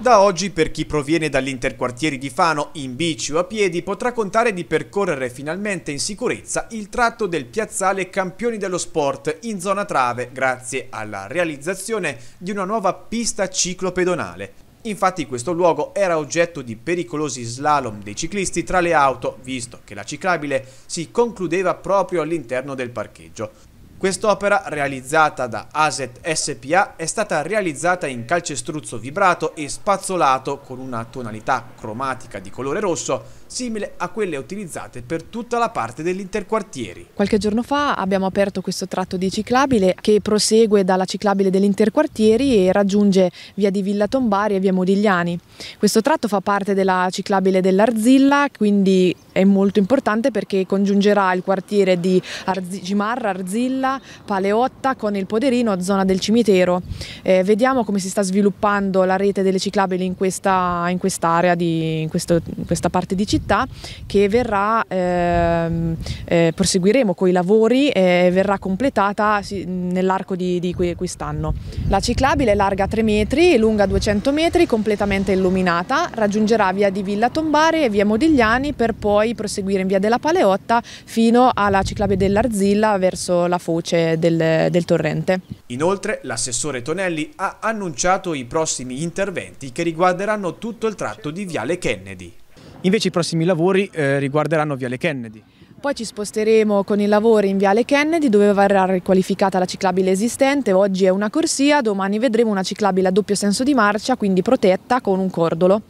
Da oggi per chi proviene dall'interquartieri di Fano in bici o a piedi potrà contare di percorrere finalmente in sicurezza il tratto del piazzale Campioni dello Sport in zona trave grazie alla realizzazione di una nuova pista ciclopedonale. Infatti questo luogo era oggetto di pericolosi slalom dei ciclisti tra le auto, visto che la ciclabile si concludeva proprio all'interno del parcheggio. Quest'opera, realizzata da Aset SPA, è stata realizzata in calcestruzzo vibrato e spazzolato con una tonalità cromatica di colore rosso simile a quelle utilizzate per tutta la parte dell'interquartieri. Qualche giorno fa abbiamo aperto questo tratto di ciclabile che prosegue dalla ciclabile dell'interquartieri e raggiunge via di Villa Tombari e via Modigliani. Questo tratto fa parte della ciclabile dell'Arzilla, quindi è molto importante perché congiungerà il quartiere di Arzi Gimarra, Arzilla, Paleotta, Paleotta con il Poderino, a zona del cimitero. Eh, vediamo come si sta sviluppando la rete delle ciclabili in questa in quest'area, in, questo, in, questa parte di città che verrà, ehm, eh, proseguiremo con i lavori e eh, verrà completata sì, nell'arco di, di quest'anno. La ciclabile è larga 3 metri, lunga 200 metri, completamente illuminata, raggiungerà via di Villa Tombare e via Modigliani per poi proseguire in via della Paleotta fino alla ciclabile dell'Arzilla verso la Foglia voce del, del torrente. Inoltre l'assessore Tonelli ha annunciato i prossimi interventi che riguarderanno tutto il tratto di Viale Kennedy. Invece i prossimi lavori eh, riguarderanno Viale Kennedy. Poi ci sposteremo con i lavori in Viale Kennedy dove verrà riqualificata la ciclabile esistente, oggi è una corsia, domani vedremo una ciclabile a doppio senso di marcia, quindi protetta con un cordolo.